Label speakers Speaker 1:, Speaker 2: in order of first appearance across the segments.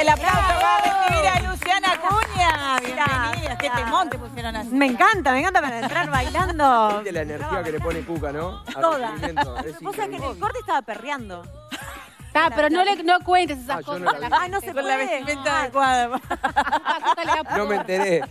Speaker 1: el aplauso va a recibir a Luciana Acuña. Bienvenida, qué temón te pusieron así.
Speaker 2: Me encanta, me encanta para entrar bailando. De la energía que le pone Puca, ¿no? Toda. Vos sabés que en el
Speaker 1: corte estaba perreando. Ah, pero no, le, no cuentes esas ah, cosas. Ah, no se puede. Con la vestimenta ah. adecuada.
Speaker 2: No me enteré.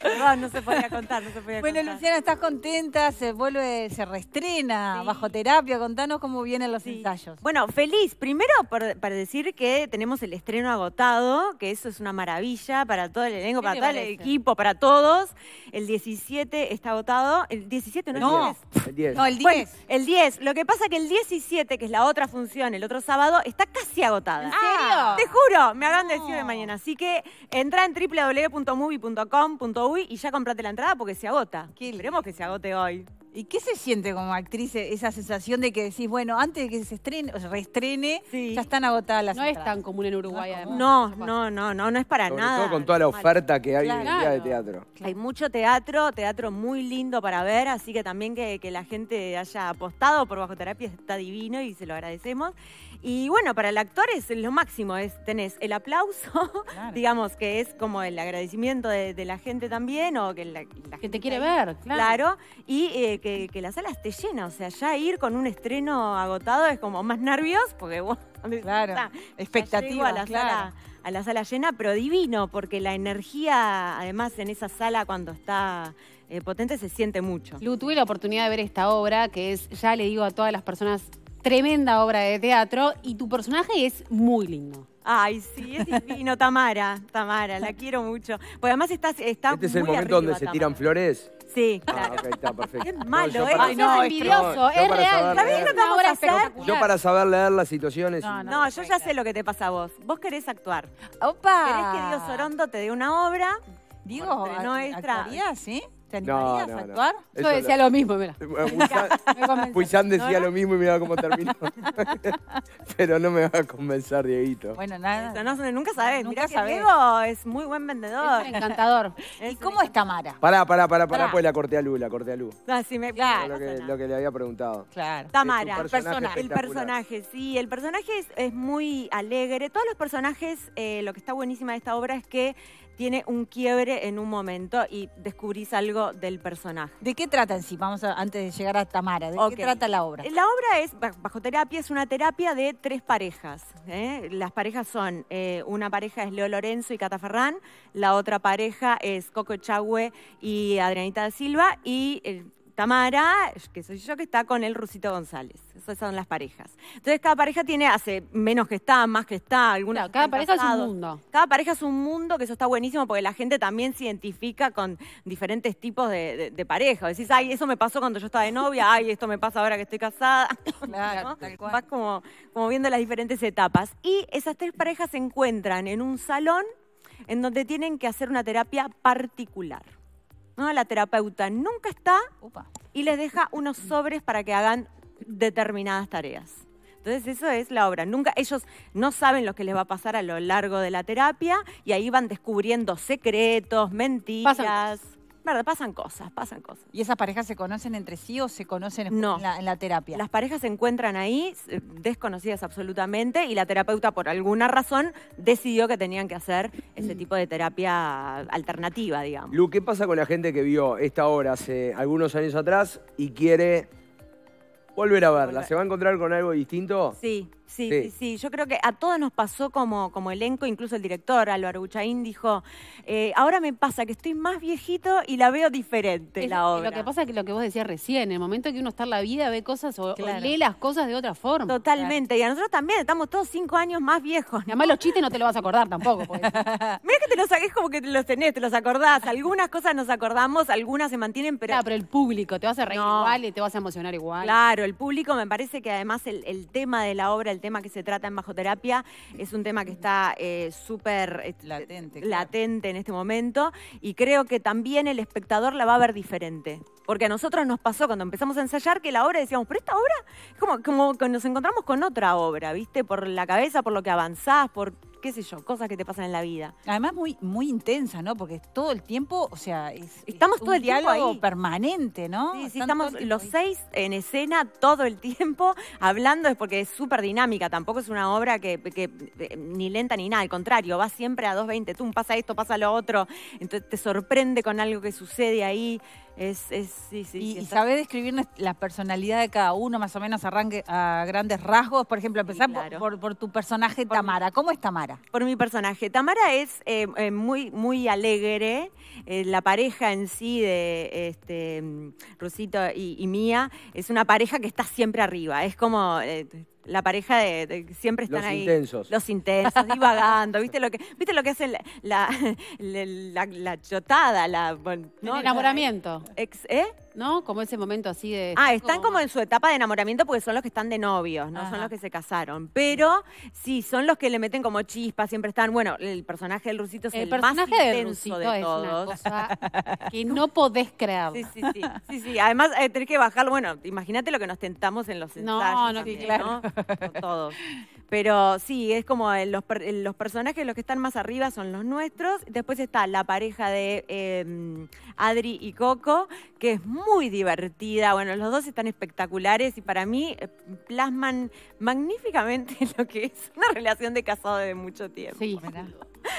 Speaker 1: Perdón, no se podía contar, no se podía Bueno, Luciana, estás contenta, se vuelve, se reestrena bajo terapia. Contanos cómo vienen los ensayos. Bueno, feliz. Primero para decir que tenemos el estreno agotado, que eso es una maravilla para todo el elenco, para todo el equipo, para todos. El 17 está agotado. El 17 no, es
Speaker 2: No. El 10. No, el
Speaker 1: 10. el 10. Lo que pasa es que el 17, que es la otra función, el otro sábado, está casi agotada. ¿En ah. Te juro, me habrán de decidido de mañana. Así que entra en www.movie.com.uy y ya comprate la entrada porque se agota. Queremos que se agote hoy. ¿Y qué se siente como actriz e-, esa sensación de que decís, bueno, antes de que se estrene, o se reestrene, ya están agotadas las No es tan común en Uruguay, además. No, no, no, no, es para nada. Todo con
Speaker 2: toda la oferta que hay en el día de teatro.
Speaker 1: Hay mucho teatro, teatro muy lindo para ver, así que también que, la gente haya apostado por Bajo Terapia está divino y se lo agradecemos. Y bueno, para el actor es lo máximo, es tenés el aplauso, digamos que es como el agradecimiento de, la gente también, o que la, gente, te quiere ver, claro. y eh, que, la sala esté llena, llena, O sea, ya ir con un estreno agotado es como más nervios, porque bueno, expectativa a la, sala, a la sala llena, pero divino, porque la energía, además, en esa sala cuando está eh, potente se siente mucho. Lu, tuve la oportunidad de ver esta obra, que es, ya le digo a todas las personas, tremenda obra de teatro, y tu personaje es muy lindo. Ay, sí, es divino, Tamara, Tamara, la quiero mucho. Porque además estás, está este es el momento donde se tiran
Speaker 2: flores. Sí, claro. Ah, está perfecto. Qué malo, ¿eh? no, es envidioso, es real. ¿Sabés lo que vamos a hacer? Yo para saber leer las situaciones. No, No,
Speaker 1: yo ya sé lo que te pasa a vos. Vos querés actuar. Opa. Querés que Dios Orondo te dé una obra. Digo, nuestra. ¿sí? ¿Te animarías no, a actuar? Yo decía lo, mismo,
Speaker 2: mira. Puyan decía lo mismo y mira cómo terminó. Pero no me va a convencer, Dieguito.
Speaker 1: Bueno, nada. no, nunca sabes. Nunca mirá Diego es muy buen vendedor. Es encantador. ¿Y cómo es Tamara?
Speaker 2: Pará, pará, pará, pará, pues la corté a Lu, la corté a Lu.
Speaker 1: Ah, sí, me... Claro.
Speaker 2: Lo que, le había preguntado.
Speaker 1: Claro. Tamara, el personaje. El personaje, sí. El personaje es, muy alegre. Todos los personajes, eh, lo que está buenísima de esta obra es que tiene un quiebre en un momento y descubrís algo del personaje. ¿De qué trata en sí? Vamos a, antes de llegar a Tamara, ¿de qué trata la obra? La obra es, bajo terapia, es una terapia de tres parejas. ¿eh? Las parejas son, eh, una pareja es Leo Lorenzo y Cata Ferrán, la otra pareja es Coco Chagüe y Adrianita da Silva y... Tamara, que soy yo, que está con el Rusito González. Esas son las parejas. Entonces cada pareja tiene, hace menos que está, más que está, alguna cada pareja es un mundo. Cada pareja es un mundo, que eso está buenísimo porque la gente también se identifica con diferentes tipos de, pareja. Decís, ay, eso me pasó cuando yo estaba de novia, ay, esto me pasa ahora que estoy casada. Claro, tal cual. Vas como viendo las diferentes etapas. Y esas tres parejas se encuentran en un salón en donde tienen que hacer una terapia particular. ¿no? La terapeuta nunca está y les deja unos sobres para que hagan determinadas tareas. Entonces eso es la obra. Nunca ellos no saben lo que les va a pasar a lo largo de la terapia y ahí van descubriendo secretos, mentiras verdad, pasan cosas, pasan cosas. ¿Y esas parejas se conocen entre sí o se conocen en, la, en, la, terapia? Las parejas se encuentran ahí, eh, desconocidas absolutamente, y la terapeuta por alguna razón decidió que tenían que hacer ese tipo de terapia alternativa, digamos.
Speaker 2: Lu, ¿qué pasa con la gente que vio esta obra hace algunos años atrás y quiere volver a verla? ¿Se va a encontrar con algo distinto? Sí, Sí,
Speaker 1: sí, Yo creo que a todos nos pasó como, como elenco, incluso el director, Álvaro Buchaín, dijo, eh, ahora me pasa que estoy más viejito y la veo diferente la obra. Lo que pasa es que lo que vos decías recién, en el momento que uno está en la vida, ve cosas o, lee las cosas de otra forma. Totalmente. Y a nosotros también, estamos todos cinco años más viejos. además los chistes no te los vas a acordar tampoco. porque Mira que te los saques como que los tenés, te los acordás. Algunas cosas nos acordamos, algunas se mantienen, pero... Claro, pero el público, te vas a reír igual y te vas a emocionar igual. Claro, el público me parece que además el, el tema de la obra, tema que se trata en bajoterapia es un tema que está eh, súper eh, latente, en este momento y creo que también el espectador la va a ver diferente. Porque a nosotros nos pasó cuando empezamos a ensayar que la obra decíamos, pero esta obra, como, como nos encontramos con otra obra, ¿viste? Por la cabeza, por lo que avanzás, por qué sé yo, cosas que te pasan en la vida. Además muy, muy intensa, ¿no? Porque todo el tiempo, o sea, es, estamos todo el diálogo permanente, ¿no? Sí, estamos los seis en escena todo el tiempo hablando, es porque es súper dinámica, tampoco es una obra que, eh, ni lenta ni nada, al contrario, va siempre a 2.20, tú pasa esto, pasa lo otro, entonces te sorprende con algo que sucede ahí sí, sí, y, y saber describir la personalidad de cada uno, más o menos arranque a grandes rasgos. Por ejemplo, empezar por, tu personaje Tamara. ¿Cómo es Tamara? Por mi personaje. Tamara es eh, eh, muy, muy alegre. Eh, la pareja en sí de este, mm, Rusito y, y, Mía es una pareja que está siempre arriba. Es como la pareja de, siempre están ahí. Los intensos. Los intensos, divagando. ¿Viste lo que, viste lo que hace la, la, chotada? La, ¿no? El enamoramiento. ¿Eh? ¿no? Como ese momento así de... Ah, están como... en su etapa de enamoramiento porque son los que están de novios, no son los que se casaron. Pero sí, son los que le meten como chispa, siempre están... Bueno, el personaje del Rusito es el, personaje más del Rusito es Una cosa que no podés crear. Sí, sí, sí. sí, sí. Además, eh, tenés que bajar... Bueno, imagínate lo que nos tentamos en los ensayos. No, no, sí, claro. ¿no? Todos. Pero sí, es como los, los personajes, los que están más arriba son los nuestros. Después está la pareja de em, Adri y Coco, que es muy divertida. Bueno, los dos están espectaculares y para mí eh, plasman magníficamente lo que es una relación de casado de mucho tiempo. Sí,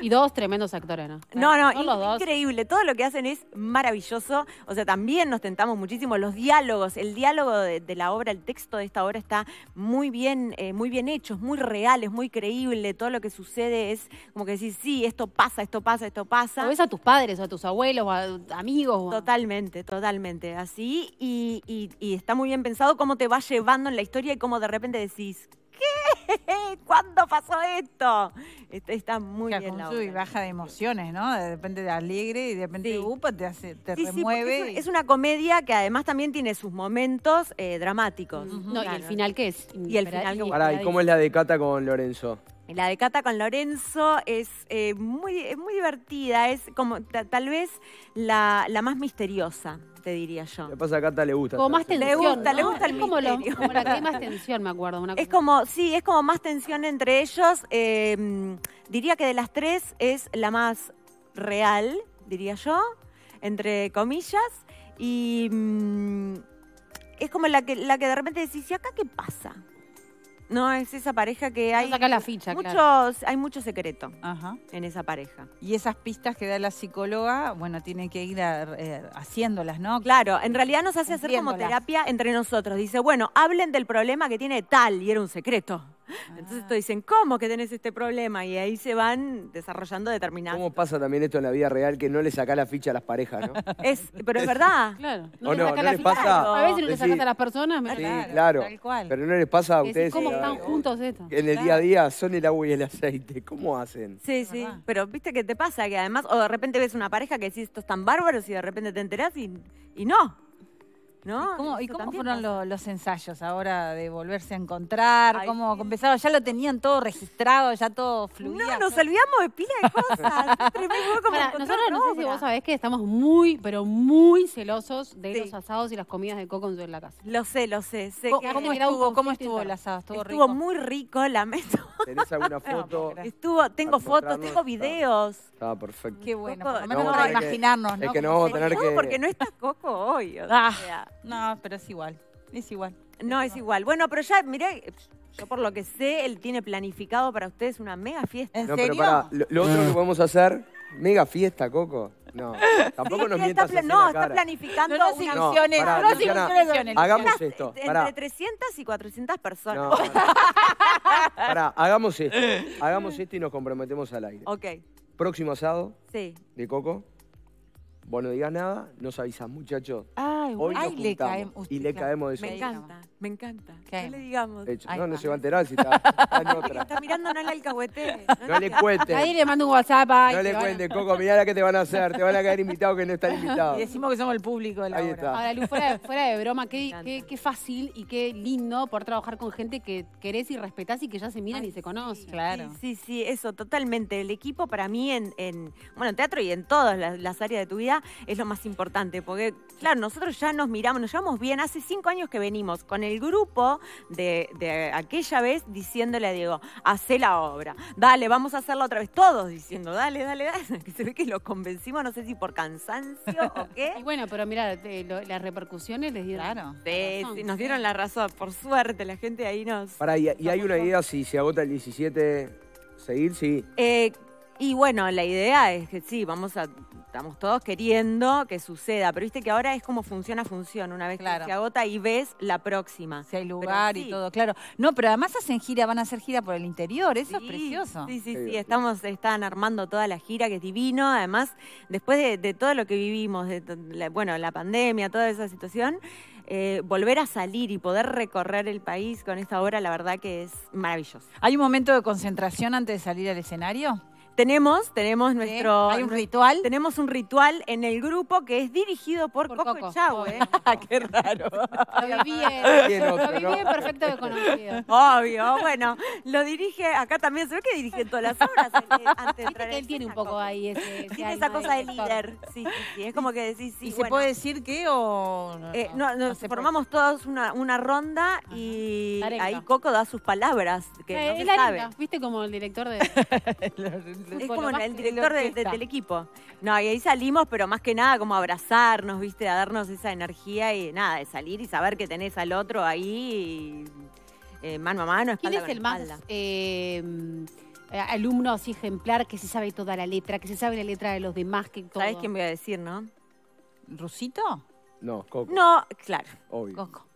Speaker 1: y dos tremendos actores, ¿no? No, no, increíble. Todo lo que hacen es maravilloso. O sea, también nos tentamos muchísimo. Los diálogos, el diálogo de, la obra, el texto de esta obra está muy bien, eh, muy bien hecho, es muy real, es muy creíble. Todo lo que sucede es como que decís, sí, esto pasa, esto pasa, esto pasa. O ves a tus padres, o a tus abuelos, o a amigos. Totalmente, totalmente. Así. Y, está muy bien pensado cómo te va llevando en la historia y cómo de repente decís, ¿Cuándo pasó esto? Está, muy bien y baja de emociones, ¿no? De repente de alegre y de repente te, te remueve. es, una comedia que además también tiene sus momentos eh, dramáticos. No, ¿y el final qué es? ¿Y, el final? ¿y cómo es
Speaker 2: la de Cata con Lorenzo?
Speaker 1: La de Cata con Lorenzo es eh, muy, divertida, es como tal vez la, más misteriosa te diría yo.
Speaker 2: ¿Qué pasa a Cata le gusta. Como más
Speaker 1: tensión. Le gusta, le gusta el es como, lo, la que hay más tensión, me acuerdo. Es como, sí, es como más tensión entre ellos. Em, diría que de las tres es la más real, diría yo, entre comillas. Y mm, es como la que, la que de repente decís, ¿y acá qué pasa? No, es esa pareja que hay. muchos, Hay mucho secreto en esa pareja. Y esas pistas que da la psicóloga, bueno, tiene que ir eh, haciéndolas, ¿no? Claro, en realidad nos hace hacer como terapia entre nosotros. Dice, bueno, hablen del problema que tiene tal y era un secreto. Entonces ah. te dicen, ¿cómo que tenés este problema? Y ahí se
Speaker 2: van desarrollando determinados. ¿Cómo pasa también esto en la vida real que no le saca la ficha a las parejas, no?
Speaker 1: pero es verdad. Claro. No, le no, la ficha. A veces no le sacas a las personas, me sí, claro, Tal cual. Pero
Speaker 2: no les pasa a ustedes. ¿Cómo están
Speaker 1: juntos esto? En el día a
Speaker 2: día son el agua y el aceite. ¿Cómo hacen?
Speaker 1: Sí, sí. Pero viste que te pasa que además, o de repente ves una pareja que decís, es tan bárbaros y de repente te enterás y, y no. ¿No? ¿Y cómo, fueron los, ensayos ahora de volverse a encontrar? ¿Cómo empezaron? ¿Ya lo tenían todo registrado? ¿Ya todo fluía? No, nos olvidamos de pila de cosas. nosotros no sé si vos sabés que estamos muy, pero muy celosos de los asados y las comidas de coco en la casa. Lo sé, lo sé. sé ¿Cómo, estuvo, ¿Cómo estuvo el asado? ¿Estuvo, estuvo muy rico, lamento.
Speaker 2: ¿Tenés alguna foto?
Speaker 1: estuvo, tengo fotos, tengo videos.
Speaker 2: Estaba perfecto. Qué
Speaker 1: bueno, por lo imaginarnos. Es que no vamos a tener que... porque no está Coco hoy. Ah. No, pero es igual. Es igual. No, es igual. Bueno, pero ya, mire, yo por lo que sé, él tiene planificado para ustedes una mega fiesta. ¿En serio? pero para,
Speaker 2: lo, otro que podemos hacer, mega fiesta, Coco. No, tampoco nos mientas No, está
Speaker 1: planificando No, No, Hagamos esto. Entre 300 y 400 personas. No,
Speaker 2: hagamos esto. Hagamos esto y nos comprometemos al aire. Ok. Próximo asado Sí. de Coco. Vos no digas nada, nos avisas, muchachos. Ah. Hoy le caemos. y le caemos de Me encanta,
Speaker 1: me encanta. ¿Qué? No le digamos. De hecho, no, no
Speaker 2: se va a enterar si está, está
Speaker 1: está mirando no le alcahuete. No le cuente nadie le mando un WhatsApp. No le cuente Coco,
Speaker 2: mirá la que te van a hacer. Te van a caer invitados que no están invitados. decimos que somos el público de la Ahí está. Ahora,
Speaker 1: fuera de, fuera broma, qué, qué, fácil y qué lindo poder trabajar con gente que querés y respetás y que ya se miran y se conocen. Claro. Sí, sí, eso, totalmente. El equipo para mí en, bueno, en teatro y en todas las áreas de tu vida es lo más importante, porque, claro, nosotros ya nos miramos, nos llevamos bien. Hace cinco años que venimos con el grupo de, aquella vez diciéndole a Diego, hace la obra, dale, vamos a hacerla otra vez. Todos diciendo, dale, dale, dale. Que se ve que lo convencimos, no sé si por cansancio o qué. Y bueno, pero mira, eh, las repercusiones les dieron. nos dieron la razón, por suerte, la gente ahí nos.
Speaker 2: Para, y, hay una idea si se agota el 17, seguir, sí.
Speaker 1: Eh, y bueno, la idea es que sí, vamos a estamos todos queriendo que suceda, pero viste que ahora es como funciona, función. una vez que se agota y ves la próxima. Si hay lugar y todo, claro. No, pero además hacen gira, van a hacer gira por el interior, eso es precioso. Sí, sí, sí, estamos, están armando toda la gira que es divino, además, después de, todo lo que vivimos, de, bueno, la pandemia, toda esa situación, eh, volver a salir y poder recorrer el país con esta obra, la verdad que es maravilloso. ¿Hay un momento de concentración antes de salir al escenario? Tenemos, tenemos nuestro. ¿Hay un ritual? Tenemos un ritual en el grupo que es dirigido por, Coco, Coco. Chau, ¿eh? ¡Qué raro! Lo viví bien. lo viví perfecto de conocido. Obvio. Bueno, lo dirige, acá también se ve que dirige todas las obras antes de que él tiene un poco ahí ese. tiene esa cosa de líder. Sí, sí, sí. Es como que decís, sí. ¿Y se puede decir qué o.? No, eh, no, nos formamos todos una, una ronda y ahí Coco da sus palabras que la eh, no se Viste como el director de. es como el director del equipo. No, y ahí salimos, pero más que nada como abrazarnos, viste, a darnos esa energía y nada, de salir y saber que tenés al otro ahí eh, mano a mano, ¿Quién es el más eh, eh, alumno así ejemplar que se sabe toda la letra, que se sabe la letra de los demás, que todo? ¿Sabés quién voy a decir, no? ¿Rusito? No, Coco. No, claro. Coco.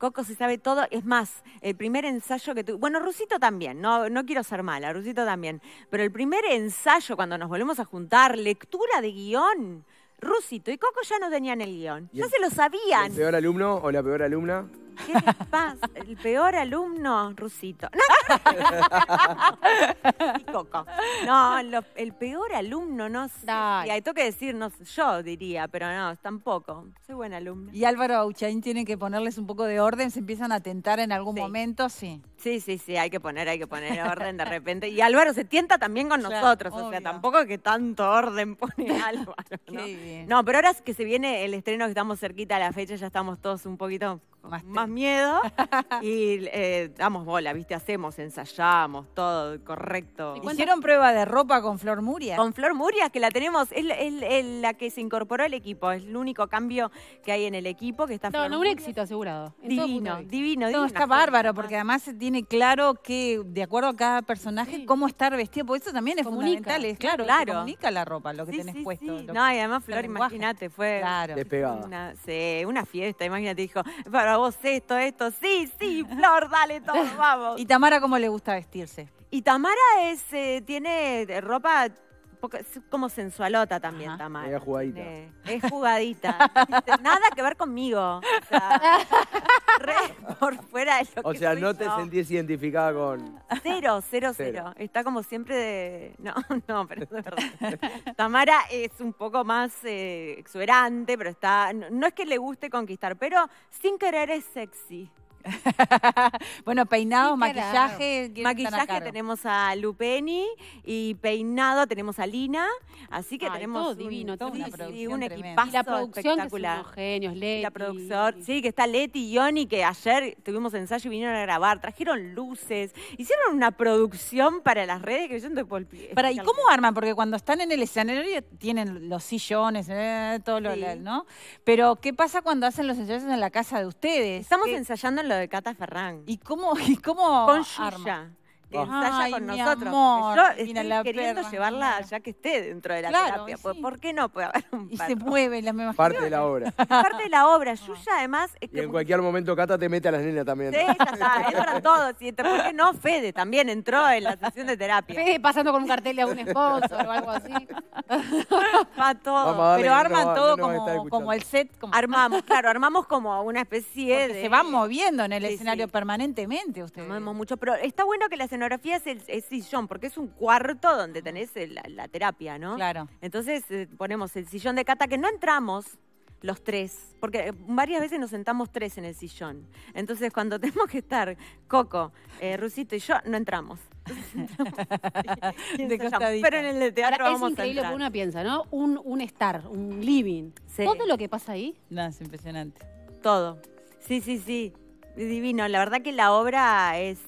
Speaker 1: Coco se sabe todo. Es más, el primer ensayo que tuve... Bueno, Rusito también, no, no quiero ser mala, Rusito también. Pero el primer ensayo, cuando nos volvemos a juntar, lectura de guión, Rusito y Coco ya no tenían el guión. Ya se lo sabían. ¿El peor
Speaker 2: alumno o la peor alumna? ¿Qué
Speaker 1: El peor alumno rusito. No, no el peor alumno, no sé. Y hay que decir, no, yo diría, pero no, tampoco. Soy buen alumno. Y Álvaro Auchain tiene que ponerles un poco de orden, se empiezan a tentar en algún momento, sí. Sí, sí, sí, hay que poner, hay que poner orden de repente. Y Álvaro se tienta también con nosotros, o sea, tampoco que tanto orden pone Álvaro. ¿no? Qué bien. no, pero ahora que se viene el estreno, que estamos cerquita a la fecha, ya estamos todos un poquito más, miedo y eh, damos bola, ¿viste? Hacemos, ensayamos, todo correcto. ¿Hicieron prueba de ropa con Flor Muria? Con Flor Muria, que la tenemos, es, la que se incorporó al equipo, es el único cambio que hay en el equipo que está No, no, un éxito asegurado. Divino, divino, divino, está bárbaro, porque además se tiene claro que, de acuerdo a cada personaje, cómo estar vestido, porque eso también es fundamental, es claro, claro. comunica la ropa, lo que tienes tenés puesto. No, y además Flor, imagínate, fue una, una fiesta, imagínate, dijo, vos esto, esto. Sí, sí, Flor, dale, todos vamos. ¿Y Tamara cómo le gusta vestirse? Y Tamara es, eh, tiene ropa es como sensualota también, Tamara. Es jugadita. es jugadita. Nada que ver conmigo. O sea, re por fuera de lo o sea, no te sentís
Speaker 2: identificada con.
Speaker 1: Cero, cero, cero, Está como siempre de. No, no, pero es verdad. Tamara es un poco más eh, exuberante, pero está. No es que le guste conquistar, pero sin querer es sexy. bueno, peinado, maquillaje. Maquillaje tenemos a Lupeni y peinado tenemos a Lina. Así que tenemos divino, todo un y la producción espectacular. genios, Leti. La producción, sí, que está Leti y Yoni, que ayer tuvimos ensayo y vinieron a grabar, trajeron luces, hicieron una producción para las redes que yo estoy por Para, ¿Y cómo arman? Porque cuando están en el escenario tienen los sillones, eh, todo lo lo, ¿no? Pero, ¿qué pasa cuando hacen los ensayos en la casa de ustedes? Estamos ensayando en lo de Cata Ferrán. ¿Y cómo? Y cómo Con Yuya. arma?
Speaker 2: que ensaya con nosotros. yo estoy queriendo llevarla
Speaker 1: ya que esté dentro de la terapia. Pues, sí. ¿Por qué no puede Y se mueve la
Speaker 2: misma Parte de la obra.
Speaker 1: parte de la obra. Yuya, además... que y en
Speaker 2: cualquier momento Cata te mete a las nenas también. Sí,
Speaker 1: está. Es para todos. Y ¿Por qué no Fede? También entró en la sesión de terapia. Fede pasando con un cartel a un esposo o algo así. Va todo. Pero arman todo como, como, el set. Como... Armamos, claro, armamos como una especie de... se van moviendo en el escenario permanentemente ustedes. Armamos mucho. Pero está bueno que la escenografía es el, sillón, porque es un cuarto donde tenés la, terapia, ¿no? Claro. Entonces eh, ponemos el sillón de Cata, que no entramos los tres, porque eh, varias veces nos sentamos tres en el sillón. Entonces, cuando tenemos que estar Coco, eh, Rusito y yo, no entramos. de Pero en el de teatro Es increíble lo que uno piensa, ¿no? Un, estar, un living. Todo lo que pasa ahí. No, es impresionante. Todo. Sí, sí, sí divino. La verdad que la obra es,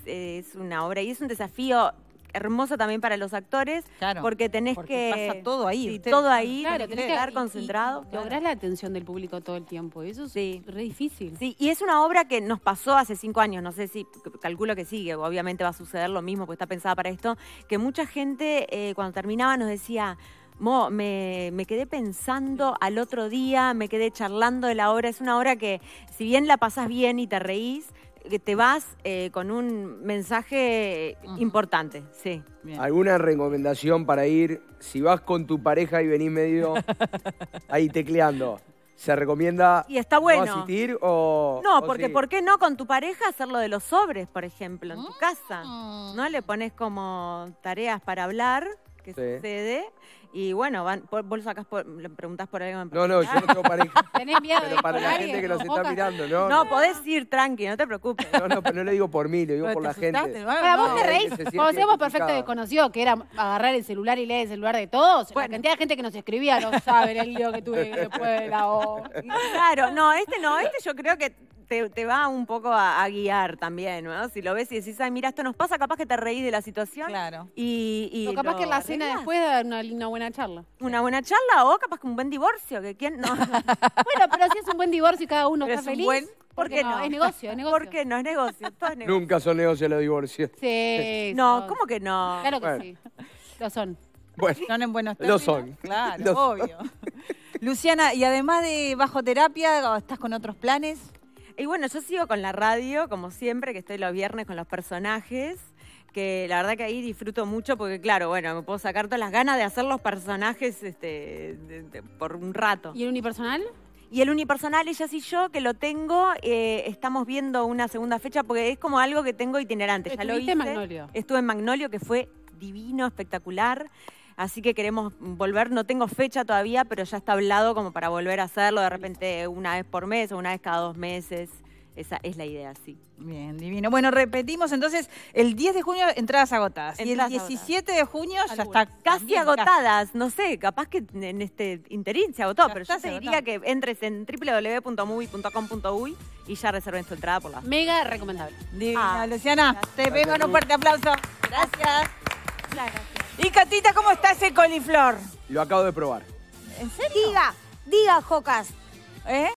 Speaker 1: una obra y es un desafío hermoso también para los actores, claro, porque tenés que todo ahí, todo ahí, tenés que estar concentrado. Lográs la atención del público todo el tiempo, eso es re difícil. Sí, y es una obra que nos pasó hace cinco años, no sé si calculo que sigue, obviamente va a suceder lo mismo, porque está pensada para esto, que mucha gente eh, cuando terminaba nos decía Mo, me, quedé pensando al otro día, me quedé charlando de la obra. Es una obra que, si bien la pasas bien y te reís, te vas eh, con un mensaje importante, sí.
Speaker 2: ¿Alguna recomendación para ir? Si vas con tu pareja y venís medio ahí tecleando. ¿Se recomienda y no asistir o.? No, porque ¿por
Speaker 1: qué no con tu pareja hacerlo de los sobres, por ejemplo, en tu mm. casa? ¿No? Le pones como tareas para hablar
Speaker 2: que sucede.
Speaker 1: Y bueno, van, vos sacás por, preguntás por alguien. No,
Speaker 2: no, yo no tengo pareja.
Speaker 1: Tenés miedo. Pero para la gente que nos está mirando, ¿no? No, podés ir tranqui, no te preocupes. No,
Speaker 2: no, pero no le digo por mí, le digo por la gente.
Speaker 1: Para vos te reís. seamos perfecto desconocido, que era agarrar el celular y leer el celular de todos. Bueno. La cantidad de gente que nos escribía no saben el lío que tuve después de la O. Claro, no, este no, este yo creo que te, va un poco a, guiar también, ¿no? Si lo ves y decís, ay, mira, esto nos pasa, capaz que te reís de la situación. Claro. Y, o capaz que la cena después da una, buena charla. Una buena charla o capaz que un buen divorcio, quién no. bueno, pero si es un buen divorcio y cada uno pero está es feliz. Un buen... ¿Por, qué no? Es negocio, es negocio. ¿Por qué no? Es negocio, negocio.
Speaker 2: Nunca son negocios los divorcios.
Speaker 1: Sí. no, ¿cómo que no? Claro que sí. Lo son.
Speaker 2: Bueno, son en buenos términos. Lo son. Claro,
Speaker 1: obvio. Luciana, y además de bajo terapia, ¿estás con otros planes? Y bueno, yo sigo con la radio, como siempre, que estoy los viernes con los personajes que la verdad que ahí disfruto mucho porque claro, bueno, me puedo sacar todas las ganas de hacer los personajes este, por un rato. ¿Y el unipersonal? Y el unipersonal, ella y yo, que lo tengo, eh, estamos viendo una segunda fecha porque es como algo que tengo itinerante. Ya lo hice. en Magnolio? Estuve en Magnolio, que fue divino, espectacular así que queremos volver. No tengo fecha todavía, pero ya está hablado como para volver a hacerlo de repente una vez por mes o una vez cada dos meses. Esa es la idea, sí. Bien, divino. Bueno, repetimos entonces, el 10 de junio entradas agotadas y el 17 de junio ya está casi agotadas. No sé, capaz que en este interín se agotó, pero ya te diría que entres en www.movie.com.uy y ya reserven tu entrada por la... Mega recomendable. Divino, ah, Luciana, te vengo en un fuerte aplauso. Gracias. gracias. Y
Speaker 2: Catita, ¿cómo está ese coliflor? Lo acabo de probar. ¿En serio? Diga, diga, Jocas. ¿Eh?